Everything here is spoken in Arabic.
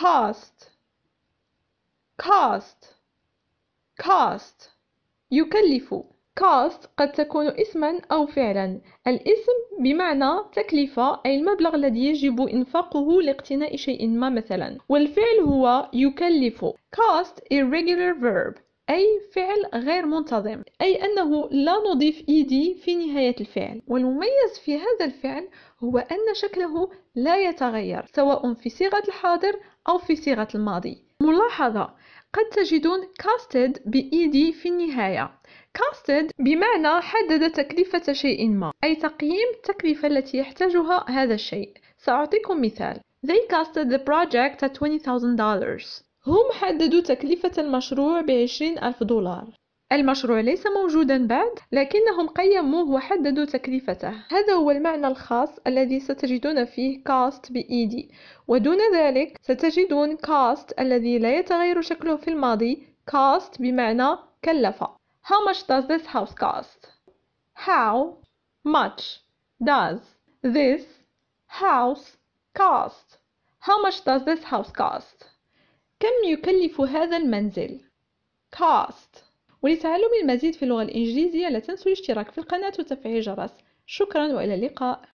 cost cost cost يكلف cost قد تكون اسما أو فعلا الاسم بمعنى تكلفة أي المبلغ الذي يجب إنفاقه لاقتناء شيء ما مثلا والفعل هو يكلف cost irregular verb أي فعل غير منتظم أي أنه لا نضيف إيدي في نهاية الفعل والمميز في هذا الفعل هو أن شكله لا يتغير سواء في صيغة الحاضر أو في صيغة الماضي ملاحظة قد تجدون casted بإيدي في النهاية casted بمعنى حدد تكلفة شيء ما أي تقييم التكلفة التي يحتاجها هذا الشيء سأعطيكم مثال They casted the project at $20,000 هم حددوا تكلفة المشروع بعشرين ألف دولار المشروع ليس موجودا بعد لكنهم قيموه وحددوا تكلفته هذا هو المعنى الخاص الذي ستجدون فيه كاست بإيدي e ودون ذلك ستجدون كاست الذي لا يتغير شكله في الماضي كاست بمعنى كلف How much does this house cost? How much does this house cost? How much does this house cost? كم يكلف هذا المنزل؟ cost ولتعلم المزيد في اللغة الإنجليزية لا تنسوا الاشتراك في القناة وتفعيل الجرس شكرا وإلى اللقاء